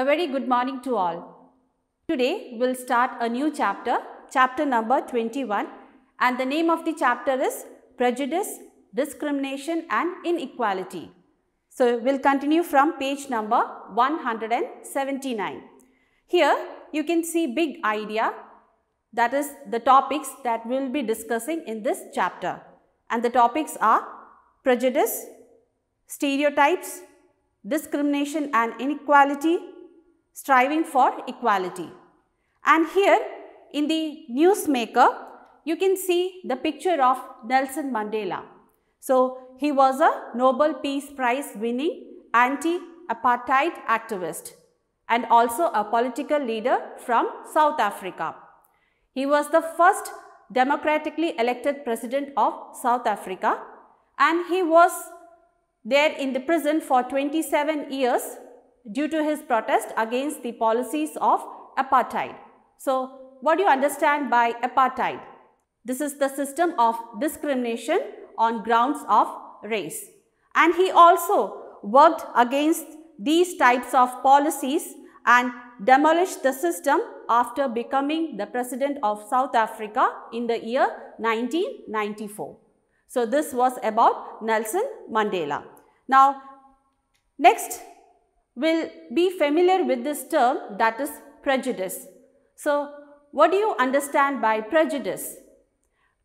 A very good morning to all. Today we'll start a new chapter, chapter number 21 and the name of the chapter is Prejudice, Discrimination and Inequality. So we'll continue from page number 179. Here you can see big idea that is the topics that we will be discussing in this chapter and the topics are prejudice, stereotypes, discrimination and inequality, striving for equality. And here in the newsmaker, you can see the picture of Nelson Mandela. So, he was a Nobel Peace Prize winning anti-apartheid activist and also a political leader from South Africa. He was the first democratically elected president of South Africa and he was there in the prison for 27 years due to his protest against the policies of apartheid. So, what do you understand by apartheid? This is the system of discrimination on grounds of race. And he also worked against these types of policies and demolished the system after becoming the president of South Africa in the year 1994. So, this was about Nelson Mandela. Now, next will be familiar with this term that is prejudice. So, what do you understand by prejudice?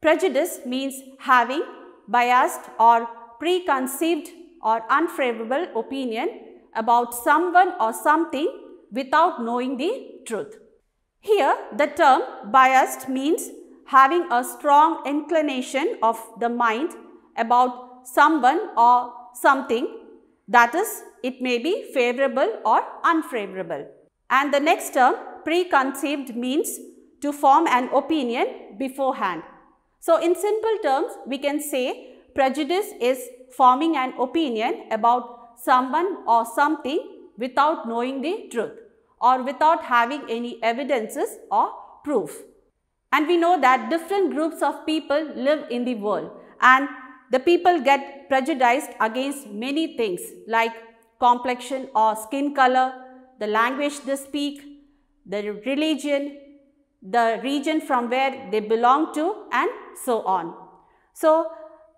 Prejudice means having biased or preconceived or unfavorable opinion about someone or something without knowing the truth. Here, the term biased means having a strong inclination of the mind about someone or something that is, it may be favorable or unfavorable. And the next term, preconceived means to form an opinion beforehand. So, in simple terms, we can say prejudice is forming an opinion about someone or something without knowing the truth or without having any evidences or proof. And we know that different groups of people live in the world and the people get prejudiced against many things like complexion or skin color, the language they speak, the religion, the region from where they belong to and so on. So,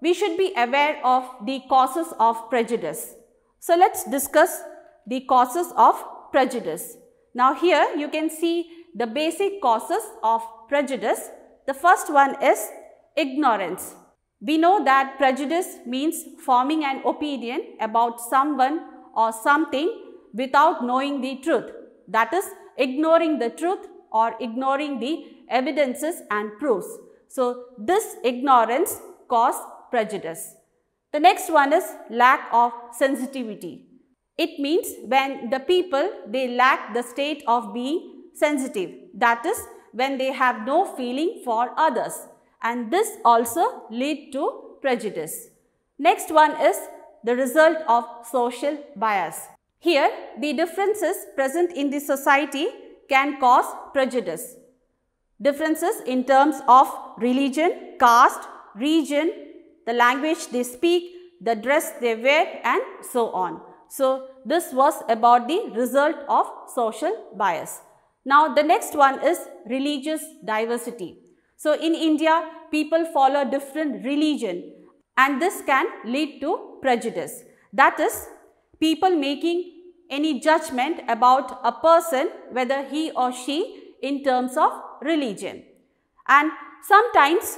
we should be aware of the causes of prejudice. So, let us discuss the causes of prejudice. Now, here you can see the basic causes of prejudice. The first one is ignorance. We know that prejudice means forming an opinion about someone or something without knowing the truth. That is ignoring the truth or ignoring the evidences and proofs. So, this ignorance causes prejudice. The next one is lack of sensitivity. It means when the people they lack the state of being sensitive. That is when they have no feeling for others and this also lead to prejudice. Next one is the result of social bias. Here the differences present in the society can cause prejudice. Differences in terms of religion, caste, region, the language they speak, the dress they wear and so on. So, this was about the result of social bias. Now, the next one is religious diversity. So in India, people follow different religion and this can lead to prejudice. That is, people making any judgment about a person whether he or she in terms of religion. And sometimes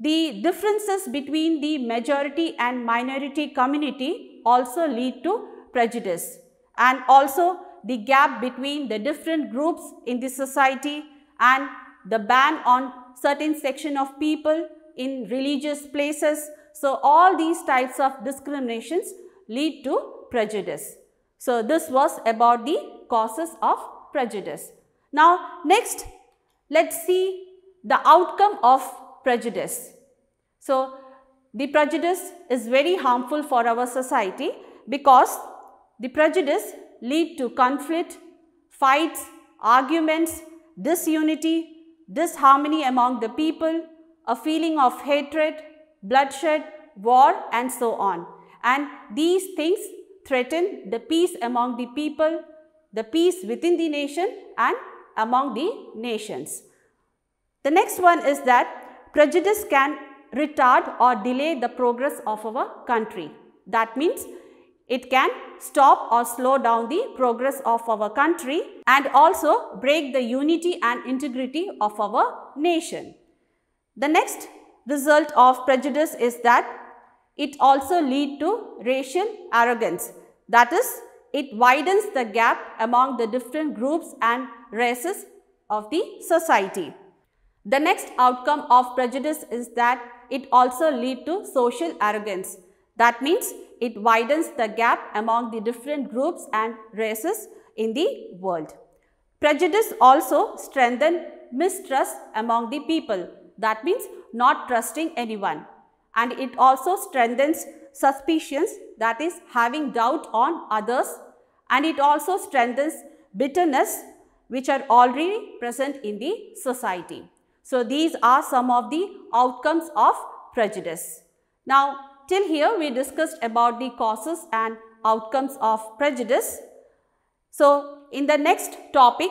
the differences between the majority and minority community also lead to prejudice and also the gap between the different groups in the society and the ban on certain section of people, in religious places. So all these types of discriminations lead to prejudice. So this was about the causes of prejudice. Now next let's see the outcome of prejudice. So the prejudice is very harmful for our society because the prejudice lead to conflict, fights, arguments, disunity, disharmony among the people, a feeling of hatred, bloodshed, war and so on. And these things threaten the peace among the people, the peace within the nation and among the nations. The next one is that prejudice can retard or delay the progress of our country. That means it can stop or slow down the progress of our country and also break the unity and integrity of our nation. The next result of prejudice is that it also lead to racial arrogance. That is, it widens the gap among the different groups and races of the society. The next outcome of prejudice is that it also lead to social arrogance. That means it widens the gap among the different groups and races in the world. Prejudice also strengthens mistrust among the people. That means not trusting anyone. And it also strengthens suspicions that is having doubt on others and it also strengthens bitterness which are already present in the society. So, these are some of the outcomes of prejudice. Now, Till here we discussed about the causes and outcomes of prejudice. So, in the next topic,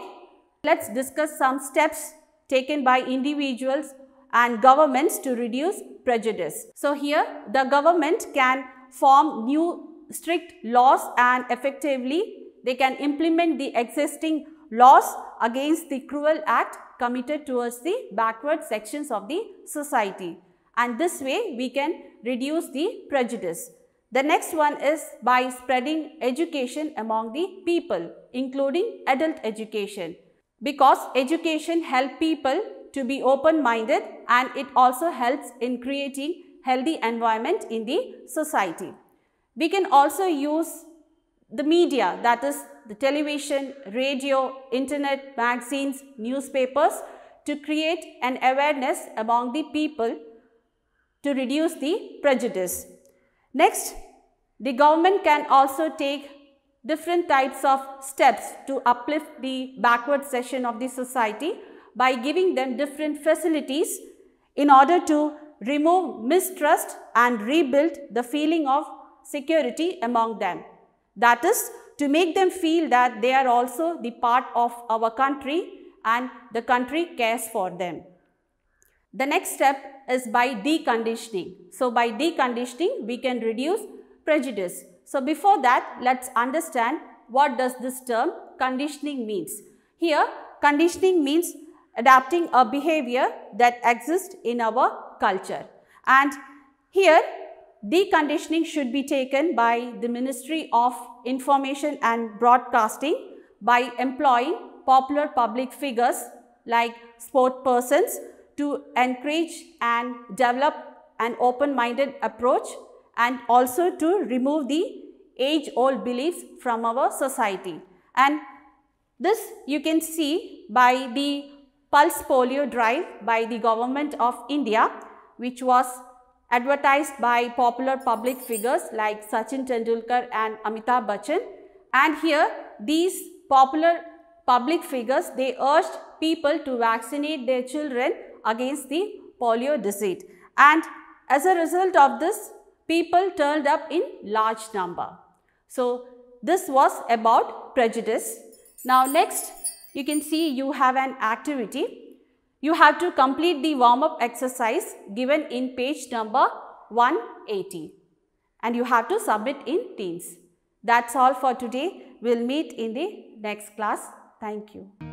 let's discuss some steps taken by individuals and governments to reduce prejudice. So, here the government can form new strict laws and effectively they can implement the existing laws against the cruel act committed towards the backward sections of the society and this way we can reduce the prejudice. The next one is by spreading education among the people including adult education because education helps people to be open-minded and it also helps in creating healthy environment in the society. We can also use the media that is the television, radio, internet, magazines, newspapers to create an awareness among the people to reduce the prejudice. Next, the government can also take different types of steps to uplift the backward section of the society by giving them different facilities in order to remove mistrust and rebuild the feeling of security among them. That is to make them feel that they are also the part of our country and the country cares for them. The next step is by deconditioning. So by deconditioning, we can reduce prejudice. So before that, let's understand what does this term conditioning means. Here, conditioning means adapting a behavior that exists in our culture. And here, deconditioning should be taken by the Ministry of Information and Broadcasting by employing popular public figures like sport persons to encourage and develop an open-minded approach and also to remove the age-old beliefs from our society. And this you can see by the pulse polio drive by the government of India which was advertised by popular public figures like Sachin Tendulkar and Amitabh Bachchan. And here these popular public figures they urged people to vaccinate their children against the polio disease. And as a result of this, people turned up in large number. So, this was about prejudice. Now, next you can see you have an activity. You have to complete the warm-up exercise given in page number 180 and you have to submit in teams. That's all for today. We'll meet in the next class. Thank you.